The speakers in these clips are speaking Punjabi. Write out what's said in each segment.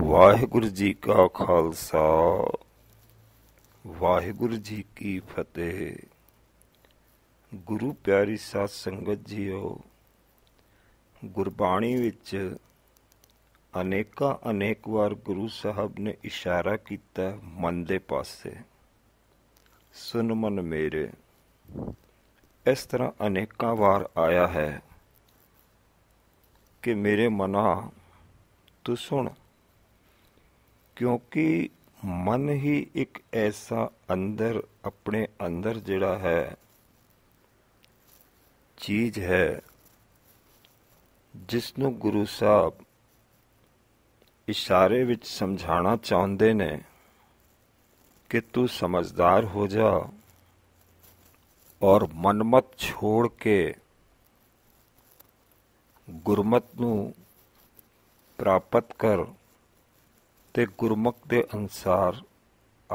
ਵਾਹਿਗੁਰੂ ਜੀ ਕਾ ਖਾਲਸਾ ਵਾਹਿਗੁਰੂ ਜੀ ਕੀ ਫਤਿਹ ਗੁਰੂ ਪਿਆਰੀ ਸਾਧ ਸੰਗਤ ਜੀਓ ਗੁਰਬਾਣੀ ਵਿੱਚ ਅਨੇਕਾਂ ਅਨੇਕ ਵਾਰ ਗੁਰੂ ਸਾਹਿਬ ਨੇ ਇਸ਼ਾਰਾ ਕੀਤਾ ਮਨ ਦੇ ਪਾਸੇ ਸੁਨ ਮਨ ਮੇਰੇ ਇਸ ਤਰ੍ਹਾਂ ਅਨੇਕਾਂ ਵਾਰ ਆਇਆ ਹੈ ਕਿ ਮੇਰੇ ਮਨਾ ਤੂੰ ਸੁਣ ਕਿਉਂਕਿ ਮਨ ਹੀ ਇੱਕ ਐਸਾ ਅੰਦਰ ਆਪਣੇ ਅੰਦਰ ਜਿਹੜਾ ਹੈ ਚੀਜ਼ ਹੈ ਜਿਸ ਨੂੰ ਗੁਰੂ ਸਾਹਿਬ ਇਸ਼ਾਰੇ ਵਿੱਚ ਸਮਝਾਣਾ ਚਾਹੁੰਦੇ ਨੇ ਕਿ ਤੂੰ ਸਮਝਦਾਰ ਹੋ ਜਾ ਔਰ ਮਨਮਤ ਛੋੜ ਕੇ ਗੁਰਮਤ ਨੂੰ ਪ੍ਰਾਪਤ ਕਰ ਤੇ ਗੁਰਮੁਖ ਦੇ ਅਨਸਾਰ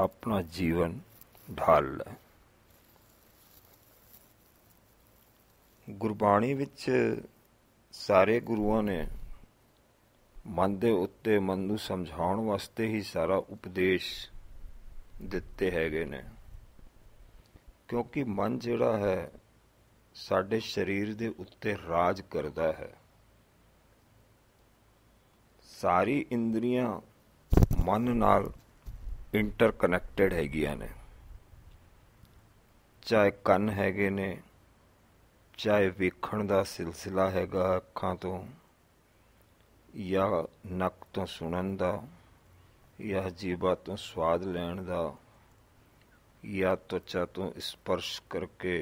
ਆਪਣਾ ਜੀਵਨ ਢਾਲ ਲੈ ਗੁਰਬਾਣੀ ਵਿੱਚ ਸਾਰੇ ਗੁਰੂਆਂ ਨੇ ਮਨ ਦੇ ਉੱਤੇ ਮਨ ਨੂੰ ਸਮਝਾਉਣ ਵਾਸਤੇ ਹੀ ਸਾਰਾ ਉਪਦੇਸ਼ ਦਿੱਤੇ ਹੈਗੇ ਨੇ ਕਿਉਂਕਿ ਮਨ ਜਿਹੜਾ ਹੈ ਸਾਡੇ ਸਰੀਰ ਦੇ ਉੱਤੇ ਰਾਜ ਕਰਦਾ ਹੈ ਸਾਰੀ ਇੰਦਰੀਆਂ ਮਨ ਨਾਲ ਇੰਟਰਕਨੈਕਟਡ ਹੈਗੀਆਂ ਨੇ ਚਾਹੇ ਕੰਨ ਹੈਗੇ ਨੇ ਚਾਹੇ ਵੇਖਣ ਦਾ ਸਿਲਸਿਲਾ ਹੈਗਾ ਅੱਖਾਂ ਤੋਂ ਜਾਂ ਨੱਕ ਤੋਂ ਸੁਣਨ ਦਾ ਜਾਂ ਜੀਵਾ ਤੋਂ ਸਵਾਦ ਲੈਣ ਦਾ ਜਾਂ ਤਵਚਾ ਤੋਂ ਸਪਰਸ਼ ਕਰਕੇ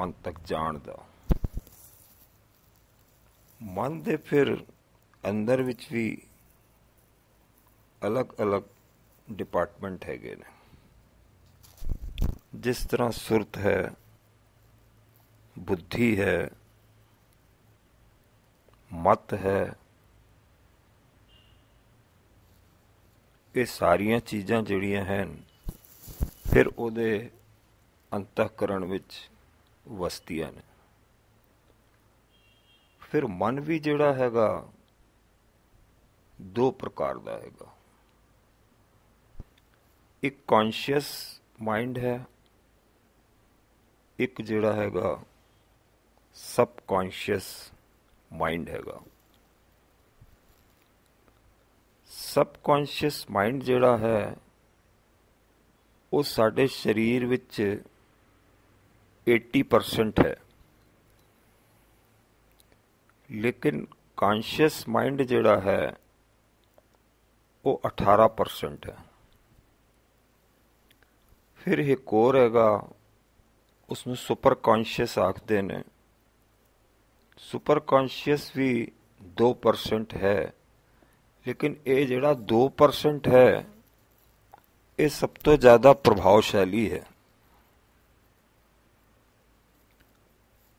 ਮਨ ਤੱਕ ਜਾਣ ਦਾ ਮਨ ਦੇ ਫਿਰ ਅੰਦਰ ਵਿੱਚ ਵੀ ਅਲੱਗ-ਅਲੱਗ ਡਿਪਾਰਟਮੈਂਟ ਹੈਗੇ ਨੇ ਜਿਸ ਤਰ੍ਹਾਂ ਸੁਰਤ ਹੈ ਬੁੱਧੀ ਹੈ ਮਤ ਹੈ ਇਹ ਸਾਰੀਆਂ ਚੀਜ਼ਾਂ ਜਿਹੜੀਆਂ ਹਨ ਫਿਰ ਉਹਦੇ ਅੰਤਕਰਣ ਵਿੱਚ ਵਸਤੀਆਂ ਨੇ ਫਿਰ ਮਨ ਵੀ ਜਿਹੜਾ ਹੈਗਾ ਦੋ ਪ੍ਰਕਾਰ ਦਾ ਹੈਗਾ एक कॉन्शियस माइंड है एक जड़ा हैगा सबकॉन्शियस माइंड हैगा कॉन्शियस माइंड जोड़ा है वो साढ़े शरीर विच 80 परसेंट है लेकिन कॉन्शियस माइंड जोड़ा है वो 18 परसेंट है ਫਿਰ ਇੱਕ ਹੋਰ ਹੈਗਾ ਉਸ ਨੂੰ ਸੁਪਰ ਕੌਨਸ਼ੀਅਸ ਆਖਦੇ ਨੇ ਸੁਪਰ ਕੌਨਸ਼ੀਅਸ ਵੀ 2% ਹੈ ਲੇਕਿਨ ਇਹ ਜਿਹੜਾ 2% ਹੈ ਇਹ ਸਭ ਤੋਂ ਜ਼ਿਆਦਾ ਪ੍ਰਭਾਵਸ਼ਾਲੀ ਹੈ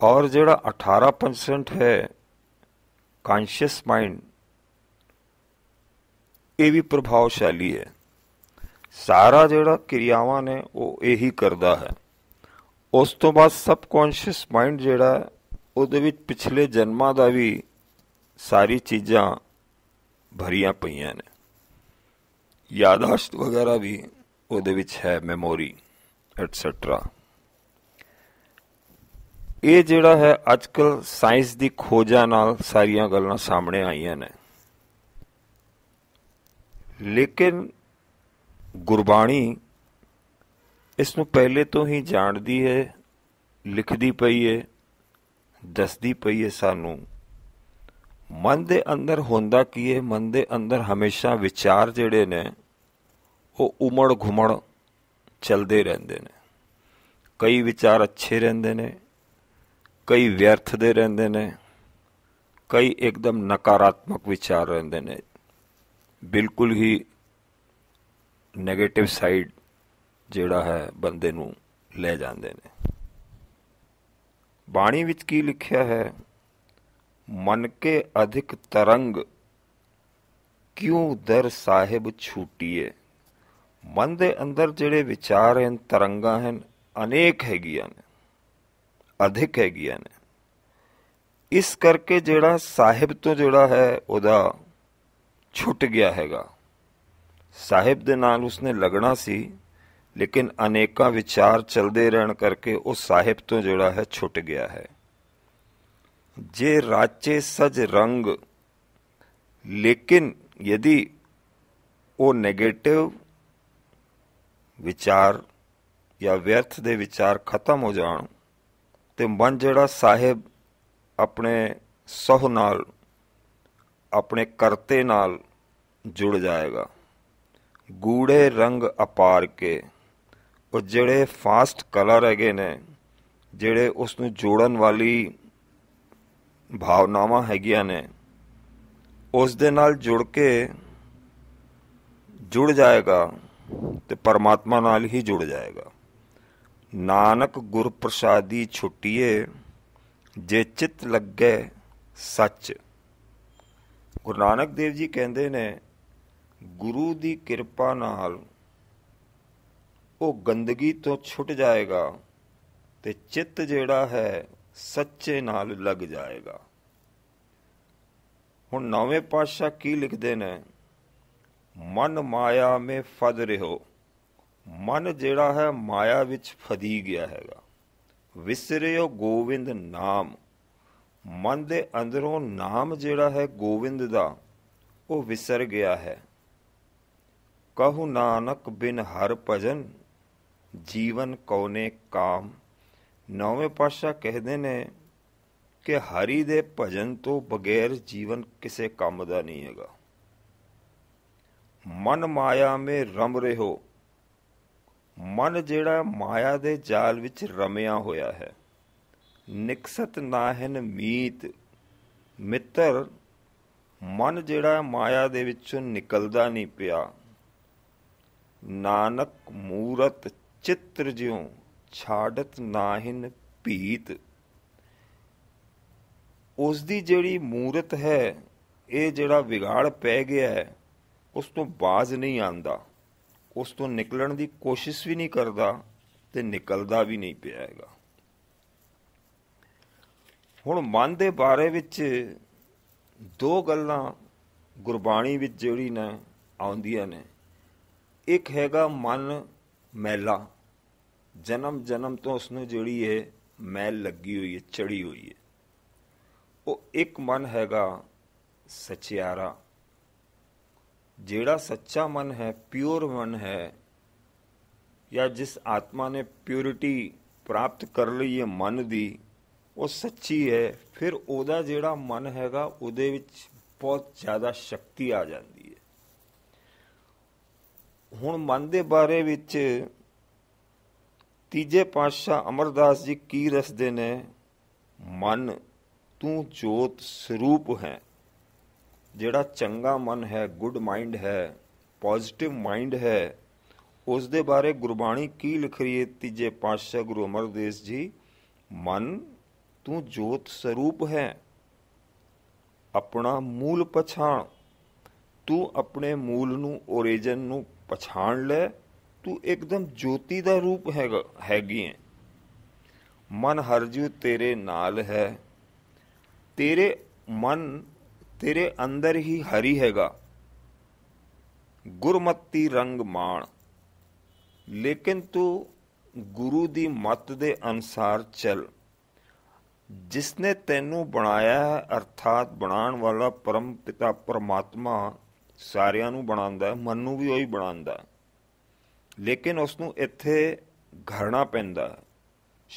और जड़ा 18 परसेंट है कॉन्शियस माइंड ये भी प्रभावशाली है ਸਾਰਾ ਜਿਹੜਾ ਕਿਰਿਆਵਾਂ ਨੇ ਉਹ ਇਹੀ ਕਰਦਾ ਹੈ ਉਸ ਤੋਂ ਬਾਅਦ ਸਬ ਕੌਨਸ਼ੀਅਸ ਮਾਈਂਡ ਜਿਹੜਾ ਉਹਦੇ ਵਿੱਚ ਪਿਛਲੇ ਜਨਮਾਂ ਦਾ ਵੀ ਸਾਰੀ ਚੀਜ਼ਾਂ ਭਰੀਆਂ ਪਈਆਂ ਨੇ ਯਾਦਾਸ਼ਤ ਵਗੈਰਾ ਵੀ ਉਹਦੇ ਵਿੱਚ ਹੈ ਮੈਮੋਰੀ ਐਟਸੈਟਰਾ ਇਹ ਜਿਹੜਾ ਹੈ ਅੱਜਕੱਲ ਸਾਇੰਸ ਦੀ ਖੋਜਾਂ ਨਾਲ ਸਾਰੀਆਂ ਗੱਲਾਂ ਸਾਹਮਣੇ ਆਈਆਂ ਨੇ ਲੇਕਿਨ ਗੁਰਬਾਣੀ ਇਸ ਨੂੰ ਪਹਿਲੇ ਤੋਂ ਹੀ ਜਾਣਦੀ ਹੈ ਲਿਖਦੀ ਪਈ ਹੈ ਦੱਸਦੀ ਪਈ ਹੈ ਸਾਨੂੰ ਮਨ ਦੇ ਅੰਦਰ ਹੁੰਦਾ ਕੀ ਹੈ ਮਨ ਦੇ ਅੰਦਰ ਹਮੇਸ਼ਾ ਵਿਚਾਰ ਜਿਹੜੇ ਨੇ ਉਹ ਉਮੜ ਘੁਮੜ ਚਲਦੇ ਰਹਿੰਦੇ ਨੇ ਕਈ ਵਿਚਾਰ ਅੱਛੇ ਰਹਿੰਦੇ ਨੇ ਕਈ ਵਿਅਰਥ ਦੇ ਰਹਿੰਦੇ ਨੇ ਕਈ ਇੱਕਦਮ ਨਕਾਰਾਤਮਕ ਵਿਚਾਰ ਰਹਿੰਦੇ ਨੇ ਬਿਲਕੁਲ ਹੀ ਨੈਗੇਟਿਵ ਸਾਈਡ ਜਿਹੜਾ ਹੈ ਬੰਦੇ ਨੂੰ ਲੈ ਜਾਂਦੇ ਨੇ ਬਾਣੀ ਵਿੱਚ ਕੀ ਲਿਖਿਆ ਹੈ ਮਨ ਕੇ ਅਧਿਕ ਤਰੰਗ ਕਿਉਂ ਦਰ ਸਾਹਿਬ ਛੂਟੀਏ ਮਨ ਦੇ ਅੰਦਰ ਜਿਹੜੇ ਵਿਚਾਰ ਹਨ ਤਰੰਗਾਂ ਹਨ ਅਨੇਕ ਹੈਗੀਆਂ ਨੇ ਅਧਿਕ ਹੈਗੀਆਂ ਨੇ ਇਸ ਕਰਕੇ ਜਿਹੜਾ ਸਾਹਿਬ ਤੋਂ ਜਿਹੜਾ ਹੈ ਉਹਦਾ ਛੁੱਟ ਗਿਆ ਹੈਗਾ ਸਾਹਿਬ ਦੇ ਨਾਲ ਉਸਨੇ ਲੱਗਣਾ ਸੀ ਲੇਕਿਨ ਅਨੇਕਾਂ ਵਿਚਾਰ ਚਲਦੇ ਰਹਿਣ ਕਰਕੇ ਉਹ ਸਾਹਿਬ ਤੋਂ ਜਿਹੜਾ ਹੈ ਛੁੱਟ ਗਿਆ ਹੈ ਜੇ ਰਾਚੇ ਸਜ ਰੰਗ ਲੇਕਿਨ ਯਦੀ ਉਹ 네ਗੇਟਿਵ ਵਿਚਾਰ ਜਾਂ ਵਿਅਰਥ ਦੇ ਵਿਚਾਰ ਖਤਮ ਹੋ ਜਾਣ ਤੇ ਮਨ ਜਿਹੜਾ ਸਾਹਿਬ ਆਪਣੇ ਸਹੁ ਨਾਲ ਆਪਣੇ ਕਰਤੇ ਨਾਲ ਜੁੜ ਜਾਏਗਾ ਗੂੜੇ ਰੰਗ ਅਪਾਰ ਕੇ ਉਹ ਜਿਹੜੇ ਫਾਸਟ ਕਲਰ ਹੈਗੇ ਨੇ ਜਿਹੜੇ ਉਸ ਨੂੰ ਜੋੜਨ ਵਾਲੀ ਭਾਵਨਾਵਾਂ ਹੈਗੀਆਂ ਨੇ ਉਸ ਦੇ ਨਾਲ ਜੁੜ ਕੇ ਜੁੜ ਜਾਏਗਾ ਤੇ ਪਰਮਾਤਮਾ ਨਾਲ ਹੀ ਜੁੜ ਜਾਏਗਾ ਨਾਨਕ ਗੁਰ ਪ੍ਰਸਾਦੀ ਛੁੱਟੀਏ ਜੇ ਚਿਤ ਲੱਗੇ ਸੱਚ ਗੁਰੂ ਨਾਨਕ ਦੇਵ ਜੀ ਕਹਿੰਦੇ ਨੇ ਗੁਰੂ ਦੀ ਕਿਰਪਾ ਨਾਲ ਉਹ ਗੰਦਗੀ ਤੋਂ ਛੁੱਟ ਜਾਏਗਾ ਤੇ ਚਿੱਤ ਜਿਹੜਾ ਹੈ ਸੱਚੇ ਨਾਲ ਲੱਗ ਜਾਏਗਾ ਹੁਣ ਨਵੇਂ ਪਾਤਸ਼ਾਹ ਕੀ ਲਿਖਦੇ ਨੇ ਮਨ ਮਾਇਆ ਮੇ ਫਦ ਰਿਹੋ ਮਨ ਜਿਹੜਾ ਹੈ ਮਾਇਆ ਵਿੱਚ ਫਦੀ ਗਿਆ ਹੈਗਾ ਵਿਸਰਿਓ ਗੋਵਿੰਦ ਨਾਮ ਮਨ ਦੇ ਅੰਦਰੋਂ ਨਾਮ ਜਿਹੜਾ ਹੈ ਗੋਵਿੰਦ ਦਾ ਉਹ ਵਿਸਰ ਗਿਆ ਹੈ ਕਹੂ ਨਾਨਕ ਬਿਨ ਹਰ ਭਜਨ ਜੀਵਨ ਕੋਨੇ ਕਾਮ ਨੌਵੇਂ ਪਾਸ਼ਾ ਕਹਦੇ ਨੇ ਕਿ ਹਰੀ ਦੇ ਭਜਨ ਤੋਂ ਬਗੈਰ ਜੀਵਨ ਕਿਸੇ ਕੰਮ ਦਾ ਨਹੀਂ ਹੈਗਾ ਮਨ ਮਾਇਆ ਮੇ ਰਮ ਰਹੋ ਮਨ ਜਿਹੜਾ ਮਾਇਆ ਦੇ ਜਾਲ ਵਿੱਚ ਰਮਿਆ ਹੋਇਆ ਹੈ ਨਿਕਸਤ ਨਾਹਿਨ ਮੀਤ ਮਿੱਤਰ ਮਨ ਜਿਹੜਾ ਮਾਇਆ ਦੇ ਵਿੱਚੋਂ ਨਿਕਲਦਾ ਨਹੀਂ ਪਿਆ ਨਾਨਕ ਮੂਰਤ ਚਿੱਤਰ ਜਿਉ ਛਾੜਤ ਨਾਹਿਨ ਭੀਤ ਉਸ ਦੀ ਜਿਹੜੀ ਮੂਰਤ ਹੈ ਇਹ ਜਿਹੜਾ ਵਿਗਾੜ ਪੈ ਗਿਆ ਹੈ ਉਸ ਤੋਂ ਬਾਜ਼ ਨਹੀਂ ਆਂਦਾ ਉਸ ਤੋਂ ਨਿਕਲਣ ਦੀ ਕੋਸ਼ਿਸ਼ ਵੀ ਨਹੀਂ ਕਰਦਾ ਤੇ ਨਿਕਲਦਾ ਵੀ ਨਹੀਂ ਪਿਆਏਗਾ ਹੁਣ ਮਨ ਦੇ ਬਾਰੇ ਵਿੱਚ ਦੋ ਗੱਲਾਂ ਗੁਰਬਾਣੀ ਵਿੱਚ ਜਿਹੜੀ ਨੇ ਆਉਂਦੀਆਂ ਨੇ ਇੱਕ ਹੈਗਾ ਮਨ ਮੈਲਾ ਜਨਮ ਜਨਮ ਤੋਂ ਉਸ ਨੂੰ ਜਿਹੜੀ ਹੈ ਮੈਲ ਲੱਗੀ ਹੋਈ ਹੈ ਚੜੀ ਹੋਈ ਹੈ ਉਹ ਇੱਕ ਮਨ ਹੈਗਾ ਸਚਿਆਰਾ ਜਿਹੜਾ ਸੱਚਾ ਮਨ ਹੈ ਪਿਓਰ ਮਨ ਹੈ ਜਾਂ ਜਿਸ ਆਤਮਾ ਨੇ ਪਿਉਰਿਟੀ ਪ੍ਰਾਪਤ ਕਰ ਲਈ ਹੈ ਮਨ ਦੀ ਉਹ ਸੱਚੀ ਹੈ ਫਿਰ ਉਹਦਾ ਜਿਹੜਾ ਮਨ ਹੈਗਾ ਉਹਦੇ ਵਿੱਚ ਬਹੁਤ ਜ਼ਿਆਦਾ ਸ਼ਕਤੀ ਆ ਜਾਂਦੀ ਹੁਣ ਮਨ ਦੇ ਬਾਰੇ ਵਿੱਚ ਤੀਜੇ ਪਾਤਸ਼ਾਹ ਅਮਰਦਾਸ ਜੀ ਕੀ ਰਸਦੇ ਨੇ ਮਨ ਤੂੰ ਜੋਤ ਸਰੂਪ ਹੈ ਜਿਹੜਾ ਚੰਗਾ ਮਨ ਹੈ ਗੁੱਡ ਮਾਈਂਡ ਹੈ ਪੋਜ਼ਿਟਿਵ ਮਾਈਂਡ ਹੈ ਉਸ ਦੇ ਬਾਰੇ ਗੁਰਬਾਣੀ ਕੀ ਲਿਖ ਰਹੀ ਹੈ ਤੀਜੇ ਪਾਤਸ਼ਾਹ ਗੁਰੂ ਅਮਰਦਾਸ ਜੀ ਮਨ ਤੂੰ ਜੋਤ ਸਰੂਪ ਹੈ ਆਪਣਾ ਮੂਲ ਪਛਾਣ ਤੂੰ ਆਪਣੇ ਮੂਲ ਨੂੰ origin ਨੂੰ ਪਛਾਣ ਲੈ ਤੂੰ ਇੱਕਦਮ ਜੋਤੀ ਦਾ ਰੂਪ ਹੈਗਾ ਹੈਗੀ ਹੈ ਮਨ ਹਰਜੂ ਤੇਰੇ ਨਾਲ ਹੈ ਤੇਰੇ ਮਨ ਤੇਰੇ ਅੰਦਰ ਹੀ ਹਰੀ ਹੈਗਾ ਗੁਰਮਤੀ ਰੰਗ ਮਾਣ ਲੇਕਿਨ ਤੂੰ ਗੁਰੂ ਦੀ ਮਤ ਦੇ ਅਨਸਾਰ ਚੱਲ ਜਿਸ ਨੇ ਤੈਨੂੰ ਬਣਾਇਆ ਹੈ ਅਰਥਾਤ ਬਣਾਉਣ ਵਾਲਾ ਪਰਮ ਪਿਤਾ ਪਰਮਾਤਮਾ ਸਾਰਿਆਂ ਨੂੰ ਬਣਾਉਂਦਾ ਮਨ ਨੂੰ ਵੀ ਉਹੀ ਬਣਾਉਂਦਾ ਲੇਕਿਨ ਉਸ ਨੂੰ ਇੱਥੇ ਘੜਨਾ ਪੈਂਦਾ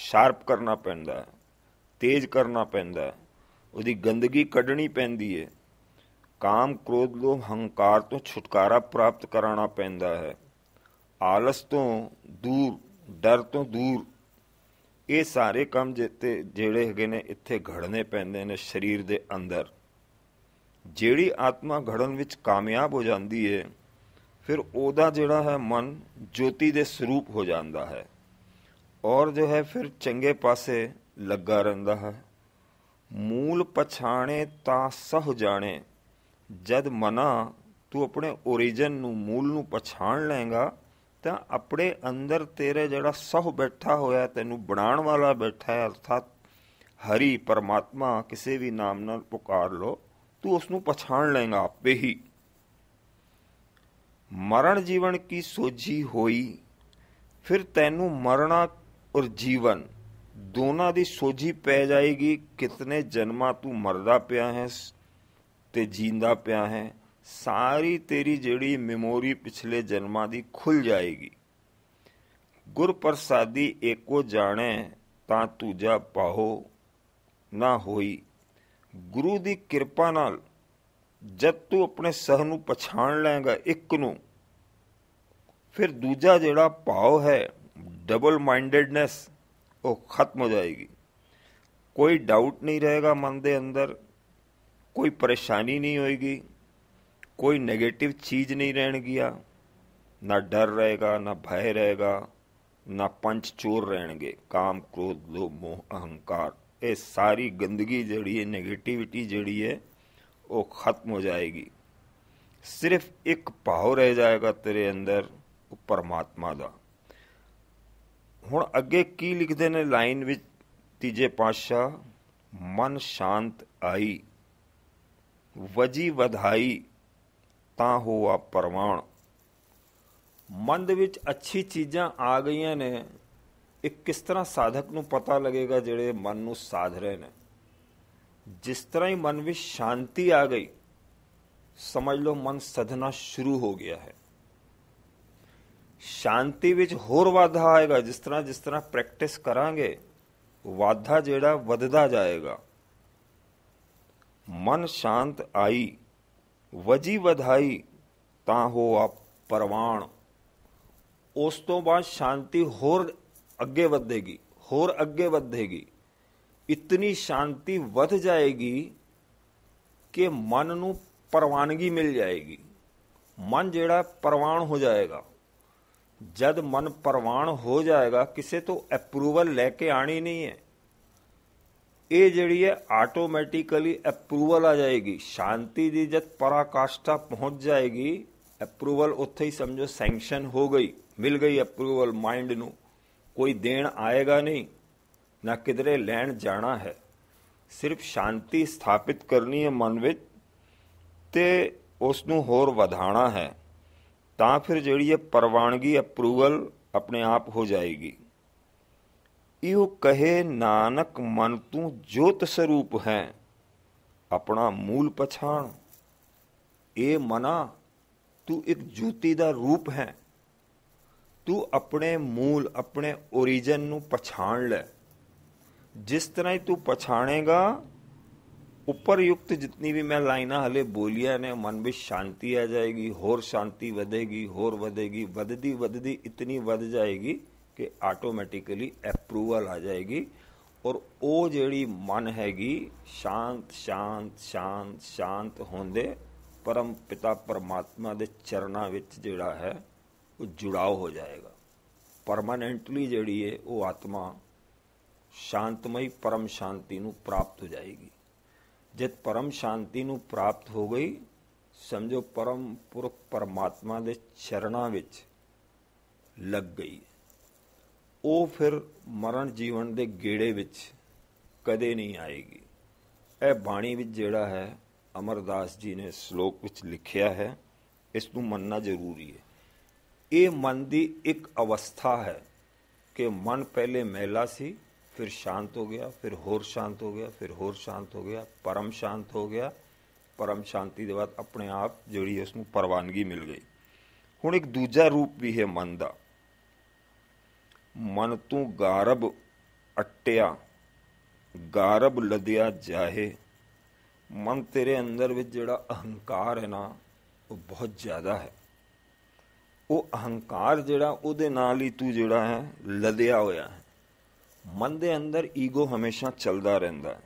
ਸ਼ਾਰਪ ਕਰਨਾ ਪੈਂਦਾ ਤੇਜ਼ ਕਰਨਾ ਪੈਂਦਾ ਉਹਦੀ ਗੰਦਗੀ ਕੱਢਣੀ ਪੈਂਦੀ ਹੈ ਕਾਮ ਕ੍ਰੋਧ ਲੋਭ ਹੰਕਾਰ ਤੋਂ ਛੁਟਕਾਰਾ ਪ੍ਰਾਪਤ ਕਰਾਣਾ ਪੈਂਦਾ ਹੈ ਆਲਸ ਤੋਂ ਦੂਰ ਡਰ ਤੋਂ ਦੂਰ ਇਹ ਸਾਰੇ ਕੰਮ ਜਿੱਤੇ ਜਿਹੜੇ ਹੈਗੇ ਨੇ ਇੱਥੇ ਘੜਨੇ ਪੈਂਦੇ ਨੇ ਸਰੀਰ ਦੇ ਅੰਦਰ ਜਿਹੜੀ ਆਤਮਾ ਘੜਨ ਵਿੱਚ ਕਾਮਯਾਬ ਹੋ ਜਾਂਦੀ ਏ ਫਿਰ ਉਹਦਾ ਜਿਹੜਾ ਹੈ ਮਨ ਜੋਤੀ ਦੇ ਸਰੂਪ ਹੋ ਜਾਂਦਾ ਹੈ ਔਰ ਜੋ ਹੈ ਫਿਰ ਚੰਗੇ ਪਾਸੇ ਲੱਗਾ ਰਹਿੰਦਾ ਹੈ ਮੂਲ ਪਛਾਣੇ ਤਾਂ ਸਹ ਜਾਣੇ ਜਦ ਮਨਾ ਤੂੰ ਆਪਣੇ origin ਨੂੰ ਮੂਲ ਨੂੰ ਪਛਾਣ ਲਏਗਾ ਤਾਂ ਆਪਣੇ ਅੰਦਰ ਤੇਰੇ ਜਿਹੜਾ ਸਹ ਬੈਠਾ ਹੋਇਆ ਤੈਨੂੰ ਬਣਾਉਣ ਵਾਲਾ ਬੈਠਾ ਹੈ ਅਰਥਾਤ ਹਰੀ ਪਰਮਾਤਮਾ ਕਿਸੇ ਵੀ ਨਾਮ ਨਾਲ ਪੁਕਾਰ ਲੋ ਤੂੰ ਉਸ ਨੂੰ ਪਛਾਣ ਲਏਗਾ ਆਪੇ ਹੀ ਮਰਨ ਜੀਵਨ ਕੀ ਸੋਝੀ ਹੋਈ ਫਿਰ ਤੈਨੂੰ ਮਰਨਾ ਔਰ ਜੀਵਨ ਦੋਨਾਂ ਦੀ ਸੋਝੀ ਪੈ ਜਾਏਗੀ ਕਿਤਨੇ ਜਨਮਾਂ ਤੂੰ ਮਰਦਾ ਪਿਆ ਹੈ ਤੇ ਜੀਂਦਾ ਪਿਆ ਹੈ ਸਾਰੀ ਤੇਰੀ ਜਿਹੜੀ ਮੈਮੋਰੀ ਪਿਛਲੇ ਜਨਮਾਂ ਦੀ ਖੁੱਲ ਜਾਏਗੀ ਗੁਰ ਪ੍ਰਸਾਦੀ ਏਕੋ ਜਾਣੈ ਤਾਂ ਤੂਜਾ ਪਾਹੋ ਨਾ ਹੋਈ ਗੁਰੂ ਦੀ ਕਿਰਪਾ ਨਾਲ ਜਦ ਤੂੰ ਆਪਣੇ ਸਹ ਨੂੰ ਪਛਾਣ ਲਏਗਾ ਇੱਕ ਨੂੰ ਫਿਰ ਦੂਜਾ ਜਿਹੜਾ ਭਾਵ ਹੈ ਡਬਲ ਮਾਈਂਡਡਨੈਸ ਉਹ ਖਤਮ ਹੋ ਜਾਏਗੀ ਕੋਈ ਡਾਊਟ ਨਹੀਂ ਰਹੇਗਾ ਮਨ ਦੇ ਅੰਦਰ ਕੋਈ ਪਰੇਸ਼ਾਨੀ ਨਹੀਂ ਹੋਏਗੀ ਕੋਈ 네ਗੇਟਿਵ ਚੀਜ਼ ਨਹੀਂ ਰਹਿਣਗੀਆ ਨਾ ਡਰ ਰਹੇਗਾ ਨਾ ਭੈ ਰਹੇਗਾ ਨਾ ਪੰਜ ਚੋਰ ਰਹਿਣਗੇ ਕਾਮ ਕ੍ਰੋਧ ਲੋਭ ਮੋਹ ਅਹੰਕਾਰ ਇਹ ਸਾਰੀ ਗੰਦਗੀ ਜਿਹੜੀ ਹੈ 네ਗੇਟਿਵਿਟੀ ਜਿਹੜੀ ਹੈ ਉਹ ਖਤਮ ਹੋ ਜਾਏਗੀ ਸਿਰਫ ਇੱਕ ਭਾਵ ਰਹਿ ਜਾਏਗਾ ਤੇਰੇ ਅੰਦਰ ਉਹ ਪਰਮਾਤਮਾ ਦਾ ਹੁਣ ਅੱਗੇ ਕੀ ਲਿਖਦੇ ਨੇ ਲਾਈਨ ਵਿੱਚ ਤੀਜੇ ਪਾਸ਼ਾ ਮਨ ਸ਼ਾਂਤ ਆਈ ਵਜੀ ਵਧਾਈ ਤਾਂ ਹੋਆ ਪਰਮਾਣ ਮਨ ਦੇ ਵਿੱਚ ਅੱਛੀ ਚੀਜ਼ਾਂ ਆ ਗਈਆਂ ਨੇ ਇਹ ਕਿਸ ਤਰ੍ਹਾਂ ਸਾਧਕ ਨੂੰ ਪਤਾ ਲੱਗੇਗਾ ਜਿਹੜੇ ਮਨ ਨੂੰ ਸਾਧ ਰਹੇ ਨੇ ਜਿਸ ਤਰ੍ਹਾਂ ਹੀ ਮਨ ਵਿੱਚ ਸ਼ਾਂਤੀ ਆ ਗਈ ਸਮਝ ਲਓ ਮਨ ਸਧਨਾ ਸ਼ੁਰੂ ਹੋ ਗਿਆ ਹੈ ਸ਼ਾਂਤੀ ਵਿੱਚ ਹੋਰ ਵਾਧਾ ਆਏਗਾ ਜਿਸ ਤਰ੍ਹਾਂ ਜਿਸ ਤਰ੍ਹਾਂ ਪ੍ਰੈਕਟਿਸ ਕਰਾਂਗੇ ਵਾਧਾ ਜਿਹੜਾ ਵਧਦਾ ਜਾਏਗਾ ਮਨ ਸ਼ਾਂਤ ਆਈ ਵਜੀ ਵਧਾਈ ਤਾਂ ਹੋ ਆ ਪਰਵਾਣ ਉਸ ਤੋਂ ਬਾਅਦ ਸ਼ਾਂਤੀ ਹੋਰ ਅੱਗੇ ਵਧੇਗੀ ਹੋਰ ਅੱਗੇ ਵਧੇਗੀ ਇਤਨੀ ਸ਼ਾਂਤੀ ਵਧ ਜਾਏਗੀ ਕਿ ਮਨ ਨੂੰ ਪਰਵਾਨਗੀ ਮਿਲ ਜਾਏਗੀ ਮਨ ਜਿਹੜਾ ਪਰਵਾਨ ਹੋ ਜਾਏਗਾ ਜਦ ਮਨ ਪਰਵਾਨ ਹੋ ਜਾਏਗਾ ਕਿਸੇ ਤੋਂ ਅਪਰੂਵਲ ਲੈ ਕੇ ਆਣੀ ਨਹੀਂ ਹੈ ਇਹ ਜਿਹੜੀ ਹੈ ਆਟੋਮੈਟਿਕਲੀ ਅਪਰੂਵਲ ਆ ਜਾਏਗੀ ਸ਼ਾਂਤੀ ਦੀ ਜਦ ਪਰਾਕਾਸ਼ਟਾ ਪਹੁੰਚ ਜਾਏਗੀ ਅਪਰੂਵਲ ਉੱਥੇ ਹੀ ਸਮਝੋ ਸੈਂਕਸ਼ਨ ਹੋ ਗਈ ਮਿਲ ਗਈ ਅਪਰੂਵਲ ਮਾਈਂਡ ਨੂੰ ਕੋਈ ਦੇਣ ਆਏਗਾ ਨਹੀਂ ਨਾ ਕਿਧਰੇ ਲੈਣ ਜਾਣਾ ਹੈ ਸਿਰਫ ਸ਼ਾਂਤੀ ਸਥਾਪਿਤ ਕਰਨੀ ਹੈ ਮਨ ਵਿੱਚ ਤੇ ਉਸ ਨੂੰ ਹੋਰ ਵਧਾਣਾ ਹੈ ਤਾਂ ਫਿਰ ਜਿਹੜੀ ਇਹ ਪ੍ਰਵਾਨਗੀ ਅਪਰੂਵਲ ਆਪਣੇ ਆਪ ਹੋ ਜਾਏਗੀ ਇਹ ਕਹੇ ਨਾਨਕ ਮਨ ਤੂੰ ਜੋਤ ਸਰੂਪ ਹੈ ਆਪਣਾ ਮੂਲ ਪਛਾਣ ਇਹ ਮਨਾ ਤੂੰ ਇੱਕ ਜੋਤੀ ਦਾ ਰੂਪ ਹੈ ਤੂੰ ਆਪਣੇ ਮੂਲ ਆਪਣੇ origin ਨੂੰ ਪਛਾਣ ਲੈ ਜਿਸ ਤਰ੍ਹਾਂ ਹੀ ਤੂੰ ਪਛਾਣੇਗਾ ਉਪਰਯੁਕਤ ਜਿੰਨੀ ਵੀ ਮੈਂ ਲਾਈਨਾਂ ਹਲੇ ਬੋਲੀਆਂ ਨੇ ਮਨ ਵਿੱਚ ਸ਼ਾਂਤੀ ਆ ਜਾਏਗੀ ਹੋਰ ਸ਼ਾਂਤੀ ਵਧੇਗੀ ਹੋਰ ਵਧੇਗੀ ਵਧਦੀ ਵਧਦੀ ਇਤਨੀ ਵੱਧ ਜਾਏਗੀ ਕਿ ਆਟੋਮੈਟਿਕਲੀ ਅਪਰੂਵਲ ਆ ਜਾਏਗੀ ਔਰ ਉਹ ਜਿਹੜੀ ਮਨ ਹੈਗੀ ਸ਼ਾਂਤ ਸ਼ਾਂਤ ਸ਼ਾਂਤ ਸ਼ਾਂਤ ਹੁੰਦੇ ਪਰਮ ਪਿਤਾ ਪਰਮਾਤਮਾ ਦੇ ਚਰਨਾਂ ਵਿੱਚ ਜਿਹੜਾ ਹੈ ਉਹ ਜੁੜਾਓ ਹੋ ਜਾਏਗਾ ਪਰਮਾਨੈਂਟਲੀ ਜਿਹੜੀ ਹੈ ਉਹ ਆਤਮਾ ਸ਼ਾਂਤਮਈ ਪਰਮ ਸ਼ਾਂਤੀ ਨੂੰ ਪ੍ਰਾਪਤ ਹੋ ਜਾਏਗੀ ਜਦ ਪਰਮ ਸ਼ਾਂਤੀ ਨੂੰ ਪ੍ਰਾਪਤ ਹੋ ਗਈ ਸਮਝੋ ਪਰਮ ਪੁਰਖ ਪਰਮਾਤਮਾ ਦੇ ਚਰਣਾ ਵਿੱਚ ਲੱਗ ਗਈ ਉਹ ਫਿਰ ਮਰਨ ਜੀਵਨ ਦੇ ਗੇੜੇ ਵਿੱਚ ਕਦੇ ਨਹੀਂ ਆਏਗੀ ਇਹ ਬਾਣੀ ਵਿੱਚ ਜਿਹੜਾ ਹੈ ਅਮਰਦਾਸ ਜੀ ਨੇ ਸ਼ਲੋਕ ਵਿੱਚ ਲਿਖਿਆ ਹੈ ਇਸ ਨੂੰ ਮੰਨਣਾ ਜ਼ਰੂਰੀ ਹੈ ਇਹ ਮਨ ਦੀ ਇੱਕ ਅਵਸਥਾ ਹੈ ਕਿ ਮਨ ਪਹਿਲੇ ਮਹਿਲਾ ਸੀ ਫਿਰ ਸ਼ਾਂਤ ਹੋ ਗਿਆ ਫਿਰ ਹੋਰ ਸ਼ਾਂਤ ਹੋ ਗਿਆ ਫਿਰ ਹੋਰ ਸ਼ਾਂਤ ਹੋ ਗਿਆ ਪਰਮ ਸ਼ਾਂਤ ਹੋ ਗਿਆ ਪਰਮ ਸ਼ਾਂਤੀ ਦੇ ਬਾਅਦ ਆਪਣੇ ਆਪ ਜਿਹੜੀ ਉਸ ਨੂੰ ਪਰਵਾਨਗੀ ਮਿਲ ਗਈ ਹੁਣ ਇੱਕ ਦੂਜਾ ਰੂਪ ਵੀ ਹੈ ਮਨ ਦਾ ਮਨ ਤੂੰ ਗਾਰਬ ਅਟਿਆ ਗਾਰਬ ਲਦਿਆ ਜਾਹੇ ਮਨ ਤੇਰੇ ਅੰਦਰ ਵਿੱਚ ਜਿਹੜਾ ਅਹੰਕਾਰ ਹੈ ਨਾ ਉਹ ਬਹੁਤ ਜ਼ਿਆਦਾ ਹੈ ਉਹ ਅਹੰਕਾਰ ਜਿਹੜਾ ਉਹਦੇ ਨਾਲ ਹੀ ਤੂੰ ਜਿਹੜਾ ਹੈ ਲਦਿਆ ਹੋਇਆ ਹੈ ਮਨ ਦੇ ਅੰਦਰ ਈਗੋ ਹਮੇਸ਼ਾ ਚੱਲਦਾ ਰਹਿੰਦਾ ਹੈ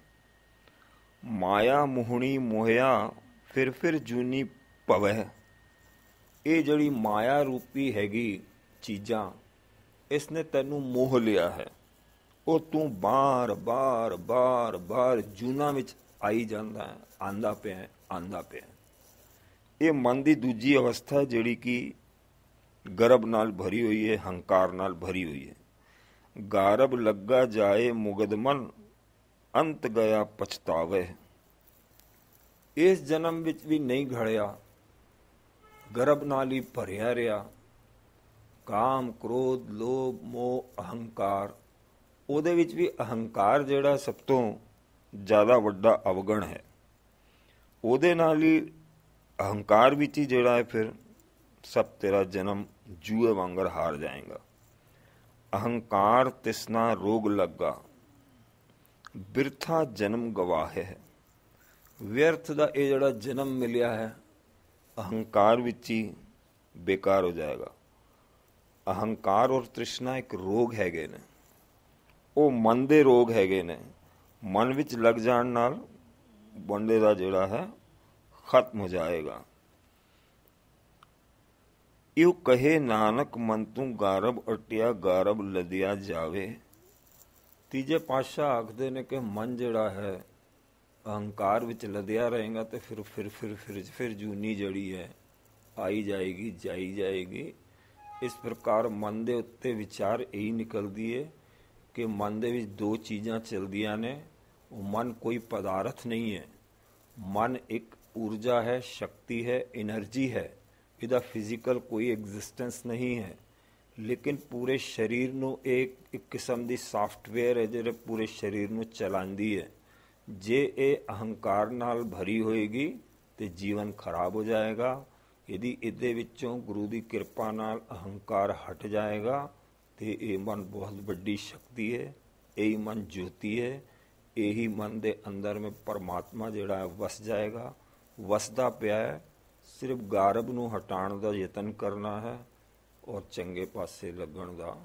ਮਾਇਆ ਮੋਹਣੀ ਮੋਹਿਆ ਫਿਰ ਫਿਰ ਜੂਨੀ ਭਵੈ ਇਹ ਜਿਹੜੀ ਮਾਇਆ ਰੂਪੀ ਹੈਗੀ ਚੀਜ਼ਾਂ ਇਸ ਨੇ ਤੈਨੂੰ ਮੋਹ ਲਿਆ ਹੈ ਉਹ ਤੂੰ ਬਾਰ-ਬਾਰ ਬਾਰ-ਬਾਰ ਜੂਨਾ ਵਿੱਚ ਆਈ ਜਾਂਦਾ ਹੈ ਆਂਦਾ ਪਿਆ ਆਂਦਾ ਪਿਆ ਇਹ ਮਨ ਦੀ ਦੂਜੀ ਅਵਸਥਾ ਜਿਹੜੀ ਕਿ ਗਰਬ ਨਾਲ ਭਰੀ ਹੋਈ ਹੈ ਹੰਕਾਰ ਨਾਲ ਭਰੀ ਹੋਈ ਹੈ ਗਾਰਬ ਲੱਗਾ ਜਾਏ ਮੁਗਦਮਨ ਅੰਤ ਗਿਆ ਪਛਤਾਵੇ ਇਸ ਜਨਮ ਵਿੱਚ ਵੀ ਨਹੀਂ ਘੜਿਆ ਗਰਬ ਨਾਲ ਹੀ ਭਰਿਆ ਰਿਆ ਕਾਮ ਕ੍ਰੋਧ ਲੋਭ ਮੋਹ ਅਹੰਕਾਰ ਉਹਦੇ ਵਿੱਚ ਵੀ ਅਹੰਕਾਰ ਜਿਹੜਾ ਸਭ ਤੋਂ ਜ਼ਿਆਦਾ ਵੱਡਾ ਅਵਗਣ ਹੈ ਉਹਦੇ ਨਾਲ ਹੀ ਅਹੰਕਾਰ ਵਿੱਚ ਹੀ ਜਿਹੜਾ ਹੈ ਫਿਰ ਸਭ ਤੇਰਾ ਜਨਮ ਜੂਏ ਵਾਂਗਰ ਹਾਰ ਜਾਏਗਾ ਅਹੰਕਾਰ ਤਿਸਨਾ ਰੋਗ ਲੱਗਾ ਬਿਰਥਾ ਜਨਮ ਗਵਾਹ ਹੈ ਵਿਅਰਥ ਦਾ ਇਹ ਜਿਹੜਾ ਜਨਮ ਮਿਲਿਆ ਹੈ ਅਹੰਕਾਰ ਵਿੱਚ ਹੀ ਬੇਕਾਰ ਹੋ ਜਾਏਗਾ ਅਹੰਕਾਰ ਔਰ ਤ੍ਰਿਸ਼ਨਾ ਇੱਕ ਰੋਗ ਹੈਗੇ ਨੇ ਉਹ ਮਨ ਦੇ ਰੋਗ ਹੈਗੇ ਨੇ ਮਨ ਵਿੱਚ ਲੱਗ ਜਾਣ ਨਾਲ ਬੰਦੇ ਦਾ ਜਿਹੜਾ ਹੈ ਖਤਮ ਹੋ ਜਾਏਗਾ ਇਉ ਕਹੇ ਨਾਨਕ ਮਨ ਤੂੰ ਗਾਰਬ ਅਟਿਆ ਗਾਰਬ ਲਦਿਆ ਜਾਵੇ ਤੀਜੇ ਪਾਸ਼ਾ ਆਖਦੇ ਨੇ ਕਿ ਮਨ ਜਿਹੜਾ ਹੈ ਅਹੰਕਾਰ ਵਿੱਚ ਲਦਿਆ ਰਹੇਗਾ ਤੇ ਫਿਰ ਫਿਰ ਫਿਰ ਫਿਰ ਫਿਰ ਜੂਨੀ ਜੜੀ ਹੈ ਆਈ ਜਾਏਗੀ ਜਾਈ ਜਾਏਗੀ ਇਸ ਪ੍ਰਕਾਰ ਮਨ ਦੇ ਉੱਤੇ ਵਿਚਾਰ ਇਹੀ ਨਿਕਲਦੀ ਏ ਕਿ ਮਨ ਦੇ ਵਿੱਚ ਦੋ ਚੀਜ਼ਾਂ ਚਲਦੀਆਂ ਨੇ ਉਹ ਮਨ ਕੋਈ ਪਦਾਰਥ ਨਹੀਂ ਹੈ ਮਨ ਇੱਕ ਊਰਜਾ ਹੈ ਸ਼ਕਤੀ ਹੈ એનર્ਜੀ ਹੈ ਇਹਦਾ ਫਿਜ਼ੀਕਲ ਕੋਈ ਐਗਜ਼ਿਸਟੈਂਸ ਨਹੀਂ ਹੈ ਲੇਕਿਨ ਪੂਰੇ ਸਰੀਰ ਨੂੰ ਇੱਕ ਇੱਕ ਕਿਸਮ ਦੀ ਸੌਫਟਵੇਅਰ ਹੈ ਜਿਹੜਾ ਪੂਰੇ ਸਰੀਰ ਨੂੰ ਚਲਾਉਂਦੀ ਹੈ ਜੇ ਇਹ ਅਹੰਕਾਰ ਨਾਲ ਭਰੀ ਹੋਏਗੀ ਤੇ ਜੀਵਨ ਖਰਾਬ ਹੋ ਜਾਏਗਾ ਇਹਦੀ ਇਹਦੇ ਵਿੱਚੋਂ ਗੁਰੂ ਦੀ ਕਿਰਪਾ ਨਾਲ ਅਹੰਕਾਰ ਹਟ ਜਾਏਗਾ ਤੇ ਇਹ ਮਨ ਬਹੁਤ ਵੱਡੀ ਸ਼ਕਤੀ ਹੈ ਇਹੀ ਮਨ ਜੋਤੀ ਹੈ ਇਹੀ ਮਨ ਦੇ ਅੰਦਰ ਮੇ ਪਰਮਾਤਮਾ ਜਿਹੜਾ ਵਸ ਜਾਏਗਾ ਵਸਦਾ ਪਿਆ ਹੈ ਸਿਰਫ ਗਾਰਬ ਨੂੰ ਹਟਾਉਣ ਦਾ ਯਤਨ ਕਰਨਾ ਹੈ ਔਰ ਚੰਗੇ ਪਾਸੇ ਲੱਗਣ ਦਾ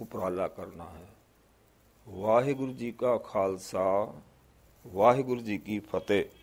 ਉਪਰਾਲਾ ਕਰਨਾ ਹੈ ਵਾਹਿਗੁਰੂ ਜੀ ਕਾ ਖਾਲਸਾ ਵਾਹਿਗੁਰੂ ਜੀ ਕੀ ਫਤਿਹ